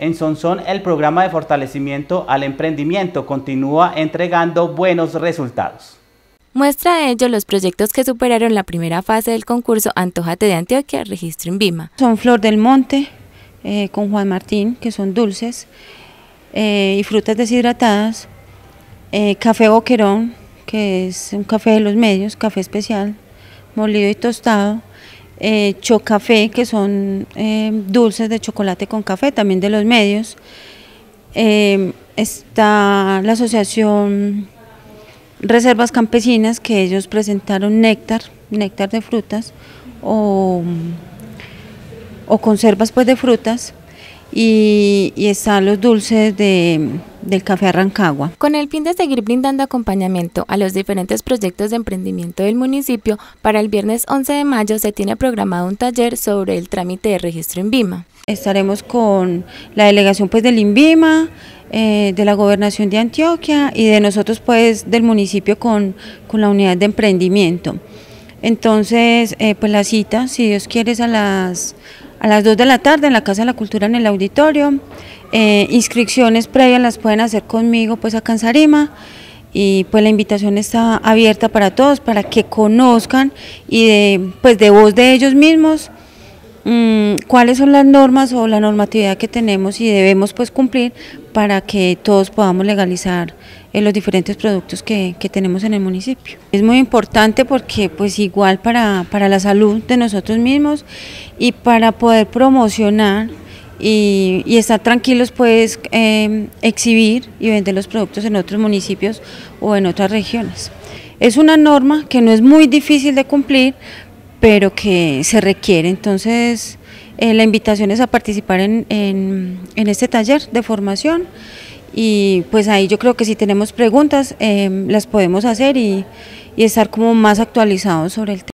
En Sonsón, el programa de fortalecimiento al emprendimiento continúa entregando buenos resultados. Muestra de ello los proyectos que superaron la primera fase del concurso Antojate de Antioquia, registro en Vima. Son Flor del Monte eh, con Juan Martín, que son dulces, eh, y frutas deshidratadas, eh, café boquerón, que es un café de los medios, café especial, molido y tostado, eh, Chocafé, que son eh, dulces de chocolate con café, también de los medios. Eh, está la asociación Reservas Campesinas, que ellos presentaron néctar, néctar de frutas o, conservas pues de frutas. Y, y están los dulces de del Café Arrancagua. Con el fin de seguir brindando acompañamiento a los diferentes proyectos de emprendimiento del municipio, para el viernes 11 de mayo se tiene programado un taller sobre el trámite de registro en Vima. Estaremos con la delegación pues del INVIMA, eh, de la gobernación de Antioquia y de nosotros pues del municipio con, con la unidad de emprendimiento. Entonces, eh, pues la cita, si Dios quiere, es a las a las 2 de la tarde en la Casa de la Cultura en el auditorio. Eh, inscripciones previas las pueden hacer conmigo pues acá en y pues la invitación está abierta para todos, para que conozcan y de, pues de voz de ellos mismos mm, cuáles son las normas o la normatividad que tenemos y debemos pues cumplir para que todos podamos legalizar eh, los diferentes productos que, tenemos en el municipio. Es muy importante porque pues igual para, la salud de nosotros mismos y para poder promocionar y, estar tranquilos puedes em, exhibir y vender los productos en otros municipios o en otras regiones. Es una norma que no es muy difícil de cumplir, pero que se requiere. Entonces, eh, la invitación es a participar en, en, en, este taller de formación y pues ahí yo creo que si tenemos preguntas eh, las podemos hacer y, y estar como más actualizados sobre el tema.